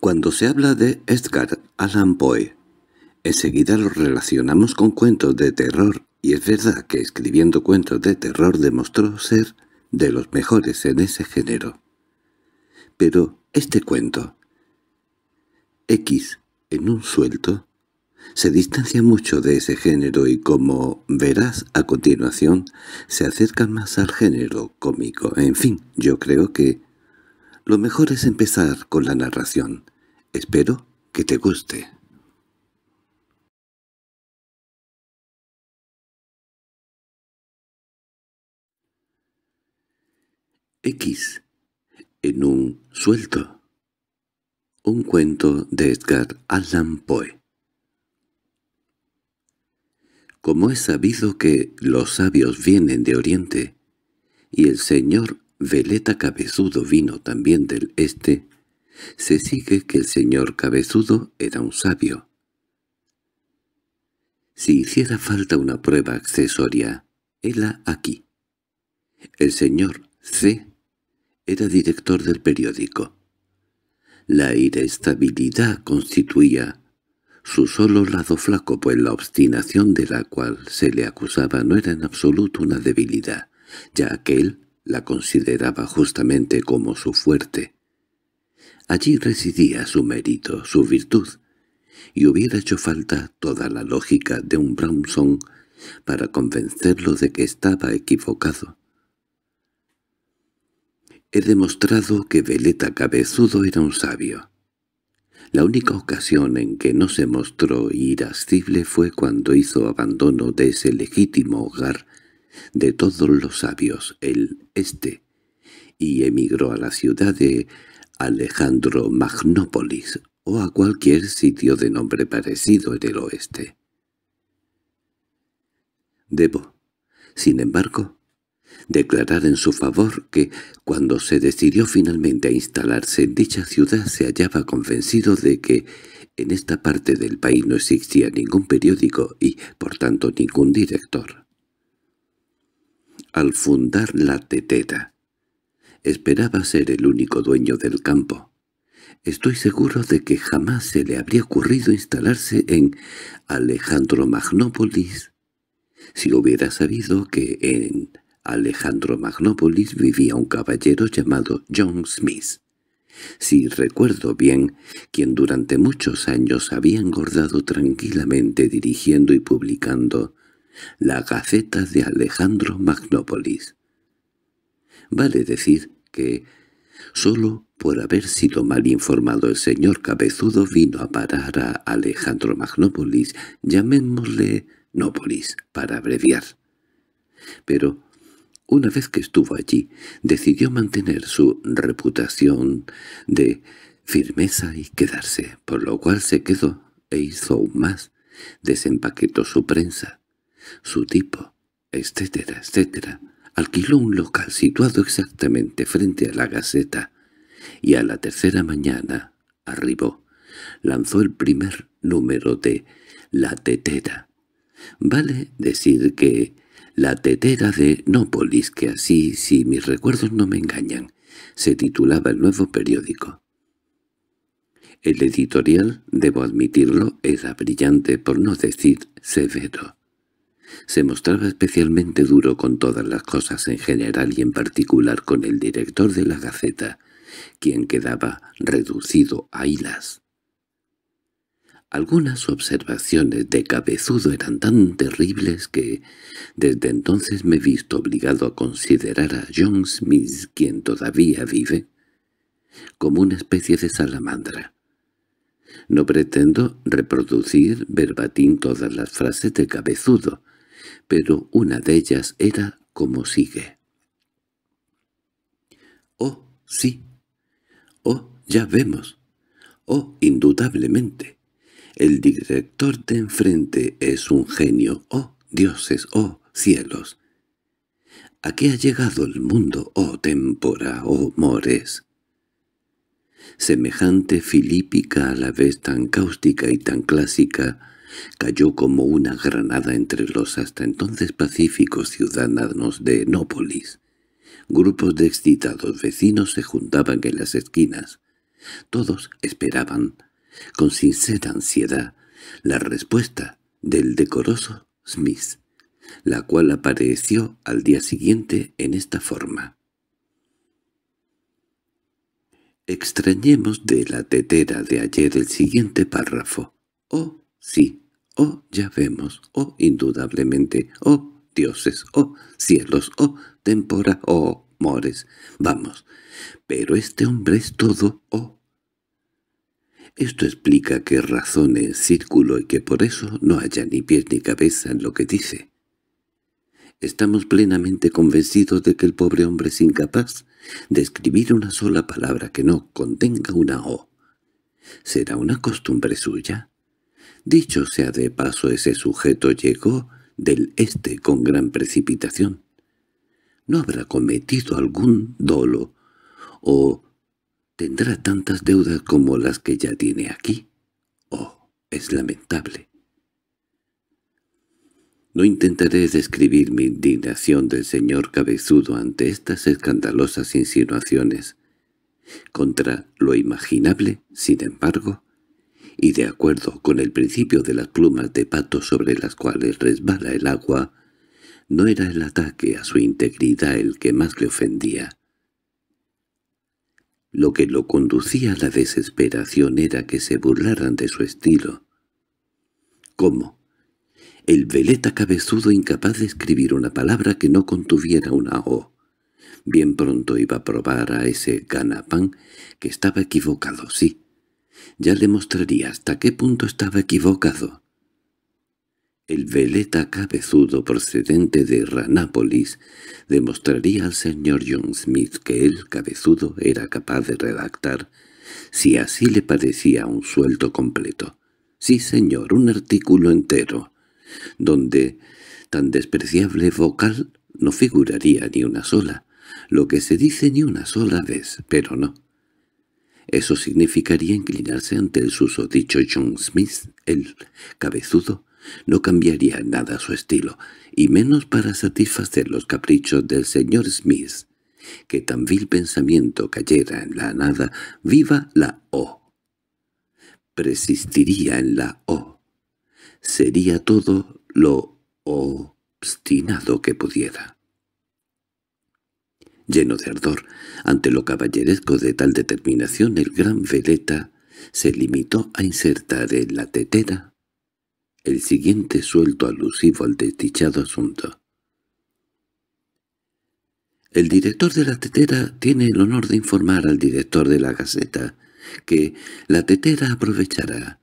Cuando se habla de Edgar Allan Poe, enseguida lo relacionamos con cuentos de terror, y es verdad que escribiendo cuentos de terror demostró ser de los mejores en ese género. Pero este cuento, X en un suelto, se distancia mucho de ese género y como verás a continuación, se acerca más al género cómico. En fin, yo creo que lo mejor es empezar con la narración. Espero que te guste. X. En un suelto. Un cuento de Edgar Allan Poe. Como es sabido que los sabios vienen de Oriente, y el Señor Veleta Cabezudo vino también del este, se sigue que el señor Cabezudo era un sabio. Si hiciera falta una prueba accesoria, hela aquí. El señor C. era director del periódico. La irestabilidad constituía su solo lado flaco, pues la obstinación de la cual se le acusaba no era en absoluto una debilidad, ya que él la consideraba justamente como su fuerte. Allí residía su mérito, su virtud, y hubiera hecho falta toda la lógica de un Brownson para convencerlo de que estaba equivocado. He demostrado que Veleta Cabezudo era un sabio. La única ocasión en que no se mostró irascible fue cuando hizo abandono de ese legítimo hogar de todos los sabios, el este, y emigró a la ciudad de Alejandro Magnópolis o a cualquier sitio de nombre parecido en el oeste. Debo, sin embargo, declarar en su favor que, cuando se decidió finalmente a instalarse en dicha ciudad, se hallaba convencido de que en esta parte del país no existía ningún periódico y, por tanto, ningún director al fundar la tetera. Esperaba ser el único dueño del campo. Estoy seguro de que jamás se le habría ocurrido instalarse en Alejandro Magnópolis si hubiera sabido que en Alejandro Magnópolis vivía un caballero llamado John Smith. Si recuerdo bien, quien durante muchos años había engordado tranquilamente dirigiendo y publicando la Gaceta de Alejandro Magnópolis. Vale decir que, solo por haber sido mal informado el señor Cabezudo vino a parar a Alejandro Magnópolis, llamémosle Nópolis, para abreviar. Pero, una vez que estuvo allí, decidió mantener su reputación de firmeza y quedarse, por lo cual se quedó e hizo aún más, desempaquetó su prensa, su tipo, etcétera, etcétera. Alquiló un local situado exactamente frente a la Gaceta y a la tercera mañana arribó. Lanzó el primer número de La Tetera. Vale decir que La Tetera de Nópolis, que así, si mis recuerdos no me engañan, se titulaba el nuevo periódico. El editorial, debo admitirlo, era brillante por no decir severo. Se mostraba especialmente duro con todas las cosas en general y en particular con el director de la Gaceta, quien quedaba reducido a hilas. Algunas observaciones de cabezudo eran tan terribles que desde entonces me he visto obligado a considerar a John Smith, quien todavía vive, como una especie de salamandra. No pretendo reproducir verbatim todas las frases de cabezudo, pero una de ellas era como sigue. —¡Oh, sí! —¡Oh, ya vemos! —¡Oh, indudablemente! El director de enfrente es un genio. ¡Oh, dioses! ¡Oh, cielos! ¿A qué ha llegado el mundo, oh tempora, oh mores? Semejante filípica a la vez tan cáustica y tan clásica, cayó como una granada entre los hasta entonces pacíficos ciudadanos de Nópolis. Grupos de excitados vecinos se juntaban en las esquinas. Todos esperaban, con sincera ansiedad, la respuesta del decoroso Smith, la cual apareció al día siguiente en esta forma. Extrañemos de la tetera de ayer el siguiente párrafo. Oh, sí, oh ya vemos, oh indudablemente, oh dioses, oh cielos, oh tempora, oh mores, vamos, pero este hombre es todo, oh. Esto explica que razone en círculo y que por eso no haya ni pies ni cabeza en lo que dice. Estamos plenamente convencidos de que el pobre hombre es incapaz de escribir una sola palabra que no contenga una O. ¿Será una costumbre suya? Dicho sea de paso, ese sujeto llegó del este con gran precipitación. No habrá cometido algún dolo, o tendrá tantas deudas como las que ya tiene aquí. Oh, es lamentable. No intentaré describir mi indignación del señor cabezudo ante estas escandalosas insinuaciones. Contra lo imaginable, sin embargo, y de acuerdo con el principio de las plumas de pato sobre las cuales resbala el agua, no era el ataque a su integridad el que más le ofendía. Lo que lo conducía a la desesperación era que se burlaran de su estilo. ¿Cómo? El veleta cabezudo incapaz de escribir una palabra que no contuviera una O. Bien pronto iba a probar a ese ganapán que estaba equivocado, sí, ya le mostraría hasta qué punto estaba equivocado. El veleta cabezudo procedente de Ranápolis demostraría al señor John Smith que el cabezudo era capaz de redactar, si así le parecía, un sueldo completo. Sí, señor, un artículo entero, donde tan despreciable vocal no figuraría ni una sola, lo que se dice ni una sola vez, pero no. Eso significaría inclinarse ante el susodicho John Smith, el cabezudo, no cambiaría nada su estilo, y menos para satisfacer los caprichos del señor Smith. Que tan vil pensamiento cayera en la nada, viva la O. Persistiría en la O. Sería todo lo obstinado que pudiera. Lleno de ardor ante lo caballeresco de tal determinación, el gran veleta se limitó a insertar en la tetera el siguiente suelto alusivo al desdichado asunto. El director de la tetera tiene el honor de informar al director de la Gaceta que la tetera aprovechará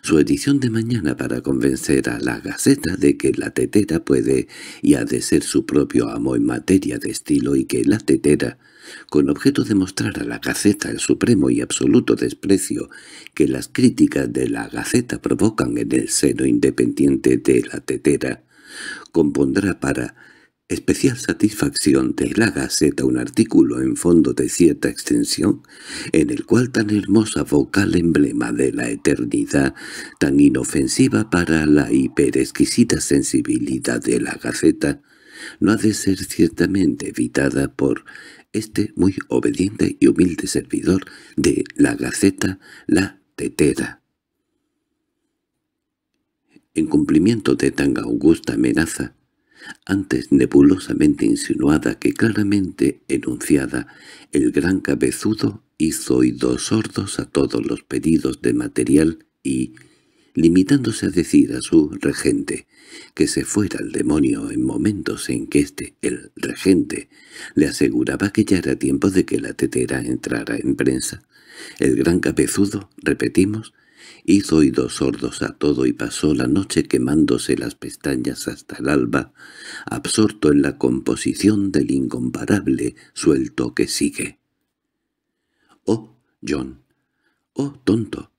su edición de mañana para convencer a la Gaceta de que la tetera puede y ha de ser su propio amo en materia de estilo y que la tetera, con objeto de mostrar a la Gaceta el supremo y absoluto desprecio que las críticas de la Gaceta provocan en el seno independiente de la tetera, compondrá para especial satisfacción de la Gaceta un artículo en fondo de cierta extensión, en el cual tan hermosa vocal emblema de la eternidad, tan inofensiva para la hiperexquisita sensibilidad de la Gaceta, no ha de ser ciertamente evitada por este muy obediente y humilde servidor de la Gaceta, la tetera. En cumplimiento de tan augusta amenaza, antes nebulosamente insinuada que claramente enunciada, el gran cabezudo hizo oídos sordos a todos los pedidos de material y, limitándose a decir a su regente que se fuera al demonio en momentos en que éste, el regente, le aseguraba que ya era tiempo de que la tetera entrara en prensa, el gran cabezudo, repetimos, hizo oídos sordos a todo y pasó la noche quemándose las pestañas hasta el alba, absorto en la composición del incomparable suelto que sigue. —¡Oh, John! —¡Oh, tonto!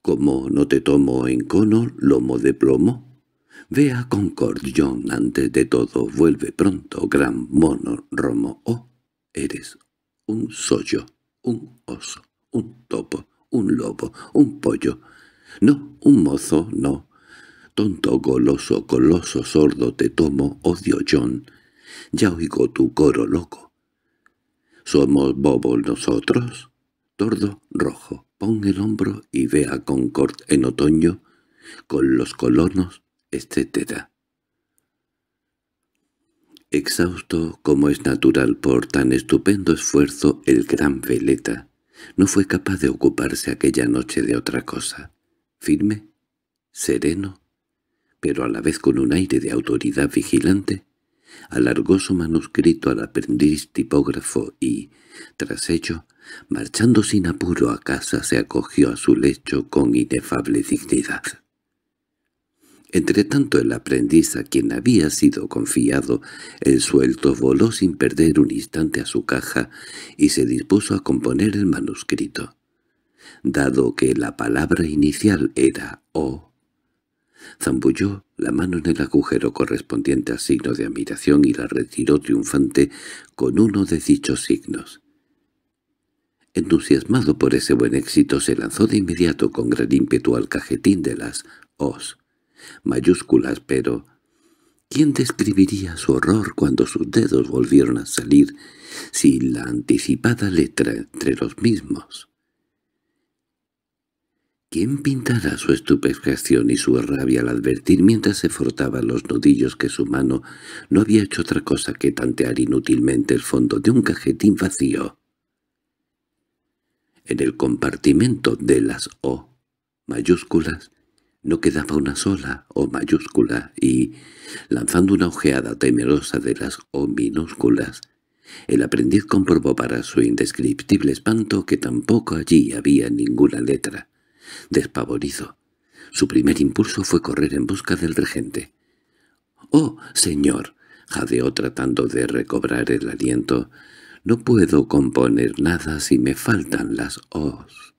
Como no te tomo en cono lomo de plomo? —Ve a Concord, John, antes de todo. Vuelve pronto, gran mono romo. —¡Oh, eres un sollo, un oso, un topo! un lobo, un pollo. No, un mozo, no. Tonto, goloso, coloso, sordo, te tomo, odio John. Ya oigo tu coro loco. ¿Somos bobos nosotros? Tordo rojo, pon el hombro y ve a Concord en otoño, con los colonos, etc. Este Exhausto, como es natural por tan estupendo esfuerzo, el gran veleta no fue capaz de ocuparse aquella noche de otra cosa. Firme, sereno, pero a la vez con un aire de autoridad vigilante, alargó su manuscrito al aprendiz tipógrafo y, tras ello, marchando sin apuro a casa, se acogió a su lecho con inefable dignidad tanto el aprendiz a quien había sido confiado el suelto voló sin perder un instante a su caja y se dispuso a componer el manuscrito. Dado que la palabra inicial era «O», zambulló la mano en el agujero correspondiente al signo de admiración y la retiró triunfante con uno de dichos signos. Entusiasmado por ese buen éxito, se lanzó de inmediato con gran ímpetu al cajetín de las «Os», mayúsculas, pero ¿quién describiría su horror cuando sus dedos volvieron a salir sin la anticipada letra entre los mismos? ¿Quién pintará su estupefacción y su rabia al advertir mientras se frotaba los nudillos que su mano no había hecho otra cosa que tantear inútilmente el fondo de un cajetín vacío? En el compartimento de las O mayúsculas no quedaba una sola O mayúscula y, lanzando una ojeada temerosa de las O minúsculas, el aprendiz comprobó para su indescriptible espanto que tampoco allí había ninguna letra. Despavorido, su primer impulso fue correr en busca del regente. —¡Oh, señor! —jadeó tratando de recobrar el aliento—, no puedo componer nada si me faltan las os.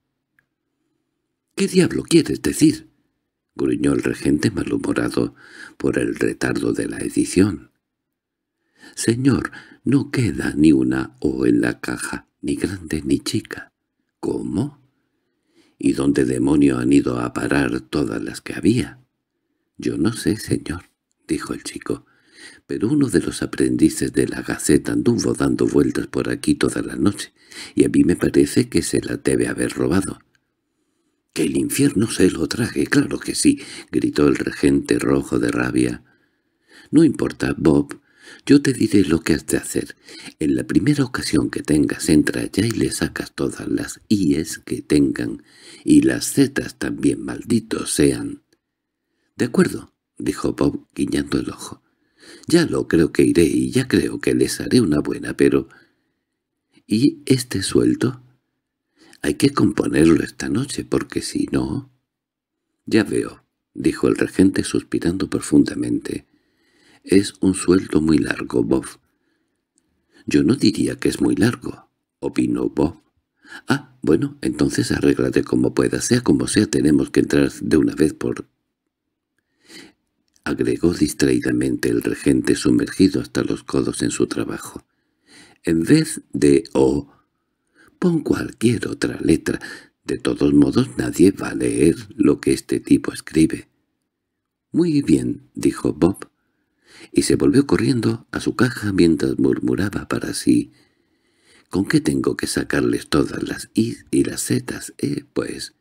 —¿Qué diablo quieres decir? gruñó el regente malhumorado por el retardo de la edición. —Señor, no queda ni una O en la caja, ni grande ni chica. —¿Cómo? ¿Y dónde demonio han ido a parar todas las que había? —Yo no sé, señor —dijo el chico—, pero uno de los aprendices de la Gaceta anduvo dando vueltas por aquí toda la noche, y a mí me parece que se la debe haber robado. —¡Que el infierno se lo traje, claro que sí! —gritó el regente rojo de rabia. —No importa, Bob. Yo te diré lo que has de hacer. En la primera ocasión que tengas, entra allá y le sacas todas las I's que tengan, y las zetas también, malditos sean. —De acuerdo —dijo Bob, guiñando el ojo. —Ya lo creo que iré y ya creo que les haré una buena, pero... —¿Y este suelto? Hay que componerlo esta noche, porque si no... —Ya veo —dijo el regente suspirando profundamente—. Es un sueldo muy largo, Bob. —Yo no diría que es muy largo —opinó Bob. —Ah, bueno, entonces arréglate como pueda. Sea como sea, tenemos que entrar de una vez por... —agregó distraídamente el regente sumergido hasta los codos en su trabajo. En vez de Pon cualquier otra letra. De todos modos nadie va a leer lo que este tipo escribe. —Muy bien —dijo Bob, y se volvió corriendo a su caja mientras murmuraba para sí. —¿Con qué tengo que sacarles todas las i y las setas, eh, pues?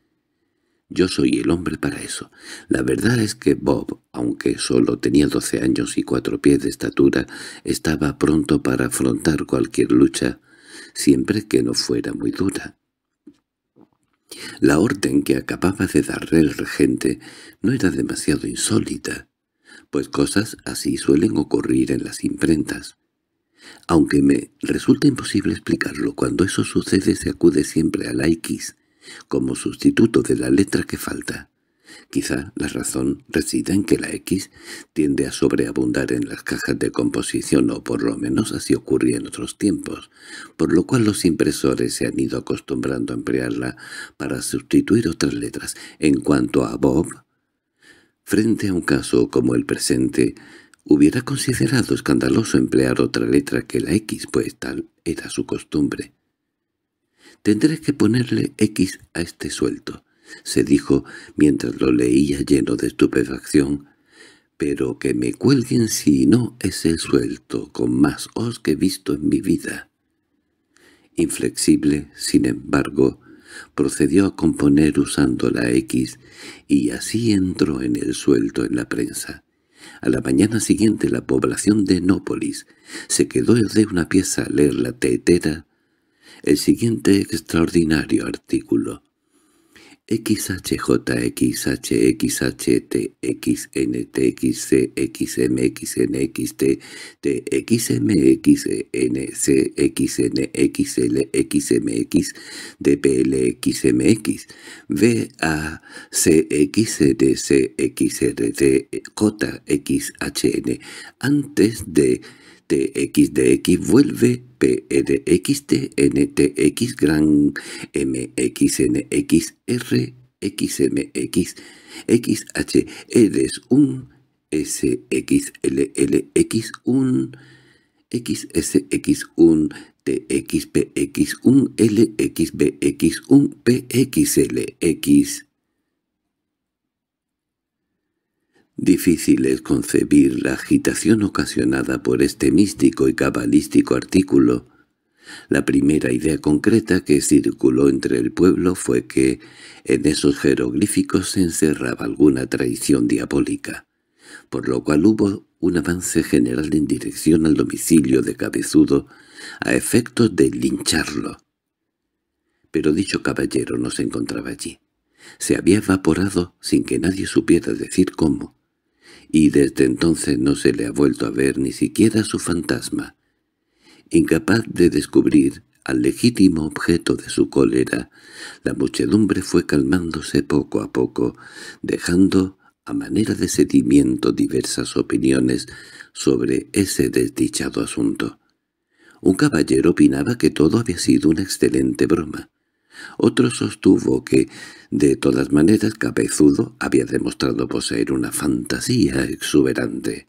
Yo soy el hombre para eso. La verdad es que Bob, aunque solo tenía doce años y cuatro pies de estatura, estaba pronto para afrontar cualquier lucha siempre que no fuera muy dura. La orden que acababa de darle el regente no era demasiado insólita, pues cosas así suelen ocurrir en las imprentas. Aunque me resulta imposible explicarlo, cuando eso sucede se acude siempre al la X, como sustituto de la letra que falta. Quizá la razón resida en que la X tiende a sobreabundar en las cajas de composición, o por lo menos así ocurría en otros tiempos, por lo cual los impresores se han ido acostumbrando a emplearla para sustituir otras letras. En cuanto a Bob, frente a un caso como el presente, hubiera considerado escandaloso emplear otra letra que la X, pues tal era su costumbre. Tendré que ponerle X a este suelto, se dijo mientras lo leía lleno de estupefacción, pero que me cuelguen si no es el suelto con más os que he visto en mi vida. Inflexible, sin embargo, procedió a componer usando la X, y así entró en el suelto en la prensa. A la mañana siguiente la población de Nópolis se quedó de una pieza a leer la tetera, el siguiente extraordinario artículo. X, J, X, H, X, T, X, T, X, C, X, M, X, N, X, T, X, M, X, N, C, X, N, X, X, M, X, M, X, A, C, X, D, C, X, R, X, H, N, antes de T, X, D, X, vuelve P, R, e X, T, N, N, X, R, X, X, H, E, L, S, 1, S, X, L, X, 1, X, X, 1, T, X, P, X, 1, L, X, B, X, 1, P, X, L, X. Difícil es concebir la agitación ocasionada por este místico y cabalístico artículo. La primera idea concreta que circuló entre el pueblo fue que en esos jeroglíficos se encerraba alguna traición diabólica, por lo cual hubo un avance general en dirección al domicilio de Cabezudo a efectos de lincharlo. Pero dicho caballero no se encontraba allí. Se había evaporado sin que nadie supiera decir cómo y desde entonces no se le ha vuelto a ver ni siquiera su fantasma. Incapaz de descubrir al legítimo objeto de su cólera, la muchedumbre fue calmándose poco a poco, dejando a manera de sedimiento diversas opiniones sobre ese desdichado asunto. Un caballero opinaba que todo había sido una excelente broma. Otro sostuvo que, de todas maneras, Cabezudo había demostrado poseer una fantasía exuberante.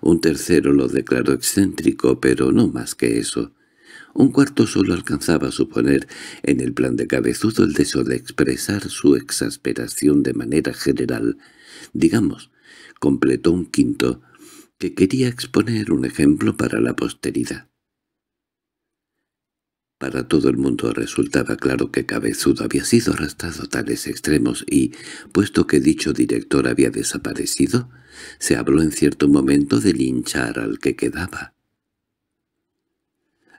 Un tercero lo declaró excéntrico, pero no más que eso. Un cuarto solo alcanzaba a suponer en el plan de Cabezudo el deseo de expresar su exasperación de manera general. Digamos, completó un quinto, que quería exponer un ejemplo para la posteridad. Para todo el mundo resultaba claro que Cabezudo había sido arrastrado a tales extremos y, puesto que dicho director había desaparecido, se habló en cierto momento de linchar al que quedaba.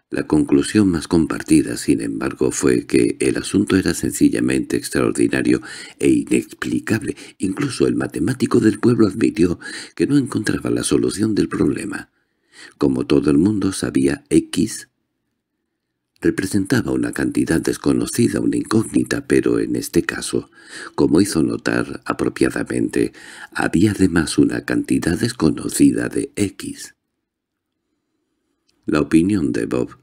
La conclusión más compartida, sin embargo, fue que el asunto era sencillamente extraordinario e inexplicable. Incluso el matemático del pueblo admitió que no encontraba la solución del problema. Como todo el mundo sabía X, representaba una cantidad desconocida, una incógnita, pero en este caso, como hizo notar apropiadamente, había además una cantidad desconocida de X. La opinión de Bob,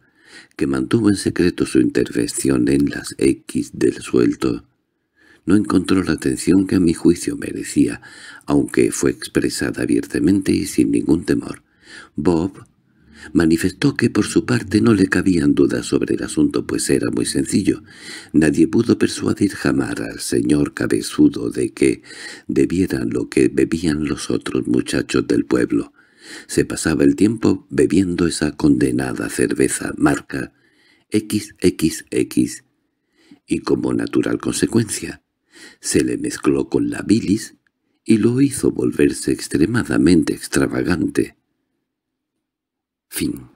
que mantuvo en secreto su intervención en las X del suelto, no encontró la atención que a mi juicio merecía, aunque fue expresada abiertamente y sin ningún temor. Bob Manifestó que por su parte no le cabían dudas sobre el asunto, pues era muy sencillo. Nadie pudo persuadir jamás al señor cabezudo de que debieran lo que bebían los otros muchachos del pueblo. Se pasaba el tiempo bebiendo esa condenada cerveza marca XXX, y como natural consecuencia, se le mezcló con la bilis y lo hizo volverse extremadamente extravagante. Fim.